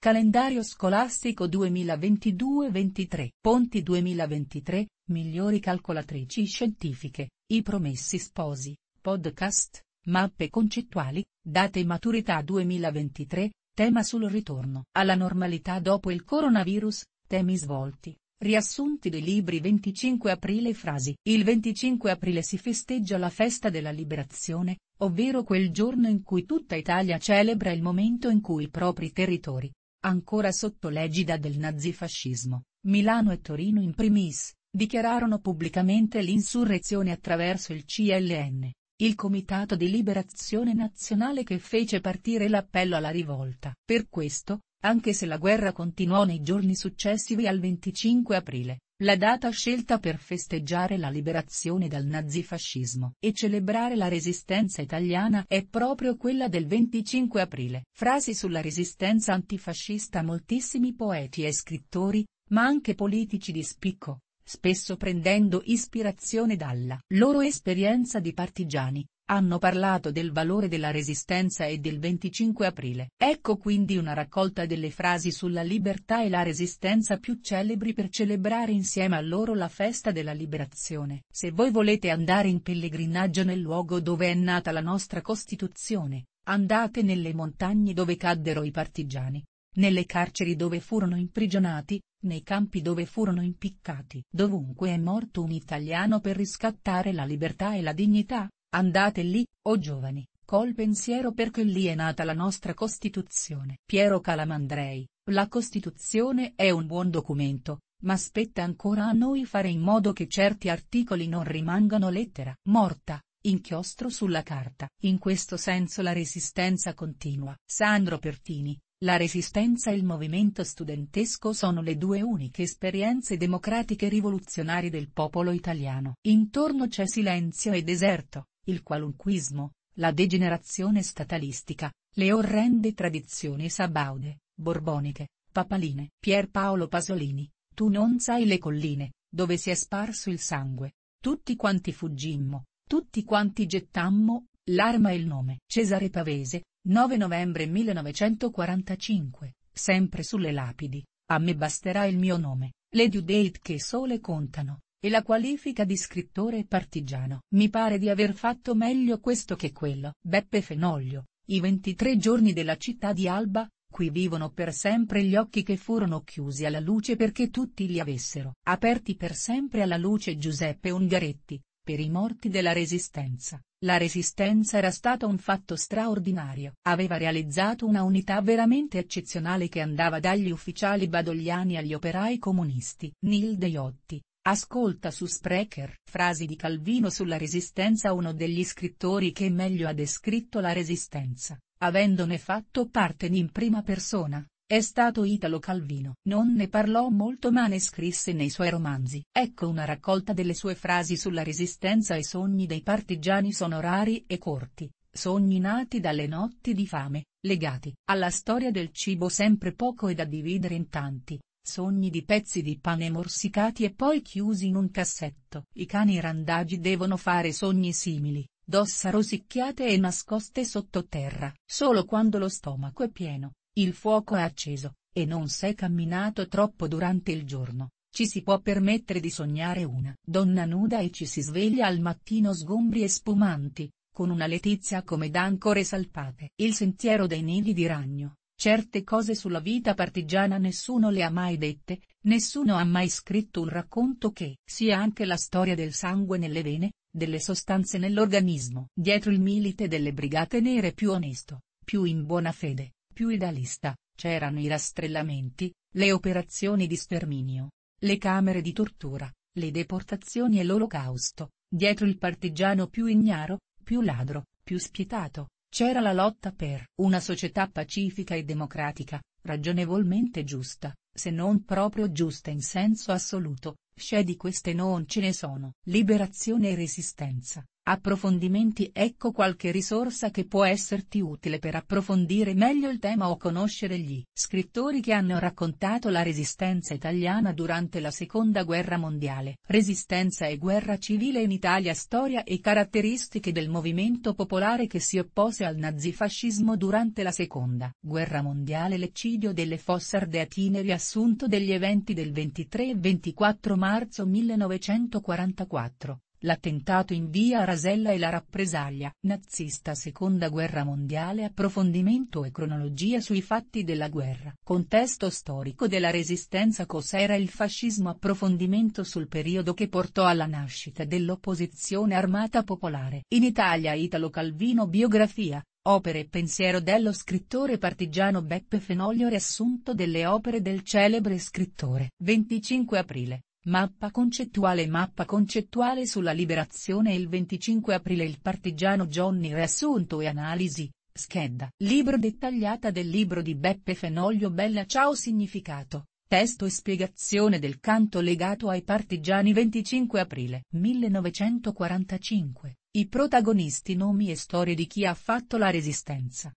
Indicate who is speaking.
Speaker 1: Calendario scolastico 2022-23 Ponti 2023, migliori calcolatrici scientifiche, i promessi sposi, podcast, mappe concettuali, date maturità 2023, tema sul ritorno alla normalità dopo il coronavirus, temi svolti. Riassunti dei libri 25 aprile Frasi Il 25 aprile si festeggia la festa della liberazione, ovvero quel giorno in cui tutta Italia celebra il momento in cui i propri territori, ancora sotto l'egida del nazifascismo, Milano e Torino in primis, dichiararono pubblicamente l'insurrezione attraverso il CLN, il Comitato di Liberazione Nazionale che fece partire l'appello alla rivolta. Per questo, anche se la guerra continuò nei giorni successivi al 25 aprile, la data scelta per festeggiare la liberazione dal nazifascismo e celebrare la resistenza italiana è proprio quella del 25 aprile. Frasi sulla resistenza antifascista Moltissimi poeti e scrittori, ma anche politici di spicco, spesso prendendo ispirazione dalla loro esperienza di partigiani, hanno parlato del valore della resistenza e del 25 aprile. Ecco quindi una raccolta delle frasi sulla libertà e la resistenza più celebri per celebrare insieme a loro la festa della liberazione. Se voi volete andare in pellegrinaggio nel luogo dove è nata la nostra Costituzione, andate nelle montagne dove caddero i partigiani, nelle carceri dove furono imprigionati, nei campi dove furono impiccati. Dovunque è morto un italiano per riscattare la libertà e la dignità, Andate lì, o oh giovani, col pensiero perché lì è nata la nostra Costituzione. Piero Calamandrei, la Costituzione è un buon documento, ma spetta ancora a noi fare in modo che certi articoli non rimangano lettera morta, inchiostro sulla carta. In questo senso la resistenza continua. Sandro Pertini, la resistenza e il movimento studentesco sono le due uniche esperienze democratiche rivoluzionarie del popolo italiano. Intorno c'è silenzio e deserto, il qualunquismo, la degenerazione statalistica, le orrende tradizioni sabaude, borboniche, papaline. Pier Paolo Pasolini, tu non sai le colline, dove si è sparso il sangue. Tutti quanti fuggimmo, tutti quanti gettammo, l'arma e il nome. Cesare Pavese, 9 novembre 1945, sempre sulle lapidi, a me basterà il mio nome, le due date che sole contano, e la qualifica di scrittore partigiano. Mi pare di aver fatto meglio questo che quello. Beppe Fenoglio, i 23 giorni della città di Alba, qui vivono per sempre gli occhi che furono chiusi alla luce perché tutti li avessero. Aperti per sempre alla luce Giuseppe Ungaretti, per i morti della Resistenza. La Resistenza era stata un fatto straordinario. Aveva realizzato una unità veramente eccezionale che andava dagli ufficiali badogliani agli operai comunisti. Nil Deiotti, Ascolta su Sprecher, frasi di Calvino sulla Resistenza uno degli scrittori che meglio ha descritto la Resistenza, avendone fatto parte in prima persona, è stato Italo Calvino. Non ne parlò molto ma ne scrisse nei suoi romanzi. Ecco una raccolta delle sue frasi sulla Resistenza I sogni dei partigiani sono rari e corti, sogni nati dalle notti di fame, legati alla storia del cibo sempre poco e da dividere in tanti, sogni di pezzi di pane morsicati e poi chiusi in un cassetto. I cani randagi devono fare sogni simili, d'ossa rosicchiate e nascoste sottoterra. Solo quando lo stomaco è pieno, il fuoco è acceso, e non s'è camminato troppo durante il giorno, ci si può permettere di sognare una donna nuda e ci si sveglia al mattino sgombri e spumanti, con una letizia come d'ancore salpate. Il sentiero dei nidi di ragno, Certe cose sulla vita partigiana nessuno le ha mai dette, nessuno ha mai scritto un racconto che sia anche la storia del sangue nelle vene, delle sostanze nell'organismo. Dietro il milite delle brigate nere più onesto, più in buona fede, più idealista, c'erano i rastrellamenti, le operazioni di sterminio, le camere di tortura, le deportazioni e l'olocausto, dietro il partigiano più ignaro, più ladro, più spietato, c'era la lotta per una società pacifica e democratica, ragionevolmente giusta, se non proprio giusta in senso assoluto, sce di queste non ce ne sono. Liberazione e resistenza, Approfondimenti Ecco qualche risorsa che può esserti utile per approfondire meglio il tema o conoscere gli scrittori che hanno raccontato la resistenza italiana durante la Seconda Guerra Mondiale. Resistenza e guerra civile in Italia Storia e caratteristiche del movimento popolare che si oppose al nazifascismo durante la Seconda Guerra Mondiale L'eccidio delle fosse ardeatine Riassunto degli eventi del 23 e 24 marzo 1944 L'attentato in via Rasella e la rappresaglia nazista Seconda guerra mondiale Approfondimento e cronologia sui fatti della guerra Contesto storico della resistenza Cos'era il fascismo Approfondimento sul periodo che portò alla nascita dell'opposizione armata popolare In Italia Italo Calvino Biografia, opere e pensiero dello scrittore partigiano Beppe Fenoglio Riassunto delle opere del celebre scrittore 25 aprile Mappa concettuale Mappa concettuale sulla liberazione Il 25 aprile il partigiano Johnny Riassunto e analisi, scheda. Libro dettagliata del libro di Beppe Fenoglio Bella Ciao Significato, testo e spiegazione del canto legato ai partigiani 25 aprile 1945, i protagonisti nomi e storie di chi ha fatto la resistenza.